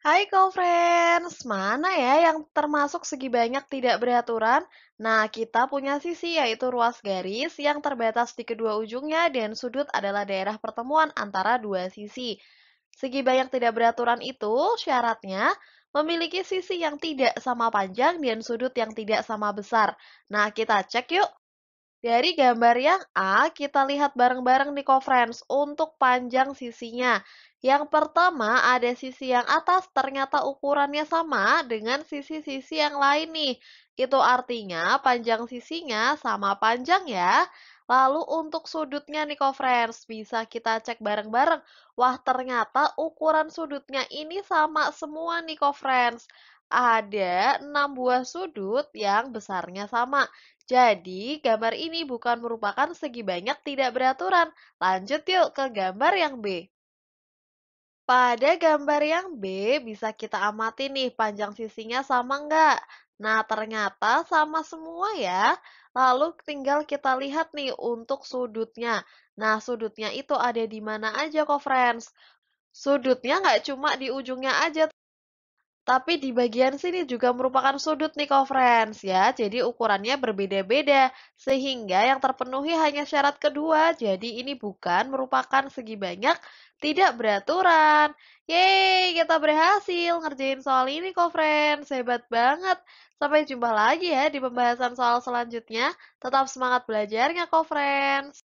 Hai co-friends, mana ya yang termasuk segi banyak tidak beraturan? Nah, kita punya sisi yaitu ruas garis yang terbatas di kedua ujungnya dan sudut adalah daerah pertemuan antara dua sisi. Segi banyak tidak beraturan itu syaratnya memiliki sisi yang tidak sama panjang dan sudut yang tidak sama besar. Nah, kita cek yuk. Dari gambar yang A, kita lihat bareng-bareng niko friends untuk panjang sisinya. Yang pertama, ada sisi yang atas ternyata ukurannya sama dengan sisi-sisi yang lain nih. Itu artinya panjang sisinya sama panjang ya. Lalu untuk sudutnya nih friends, bisa kita cek bareng-bareng. Wah ternyata ukuran sudutnya ini sama semua nih friends ada 6 buah sudut yang besarnya sama. Jadi, gambar ini bukan merupakan segi banyak tidak beraturan. Lanjut yuk ke gambar yang B. Pada gambar yang B, bisa kita amati nih panjang sisinya sama nggak? Nah, ternyata sama semua ya. Lalu tinggal kita lihat nih untuk sudutnya. Nah, sudutnya itu ada di mana aja kok, friends? Sudutnya nggak cuma di ujungnya aja, tapi di bagian sini juga merupakan sudut nih friends ya. Jadi ukurannya berbeda-beda sehingga yang terpenuhi hanya syarat kedua. Jadi ini bukan merupakan segi banyak, tidak beraturan. Yeay, kita berhasil ngerjain soal ini friends. Hebat banget. Sampai jumpa lagi ya di pembahasan soal selanjutnya. Tetap semangat belajarnya friends.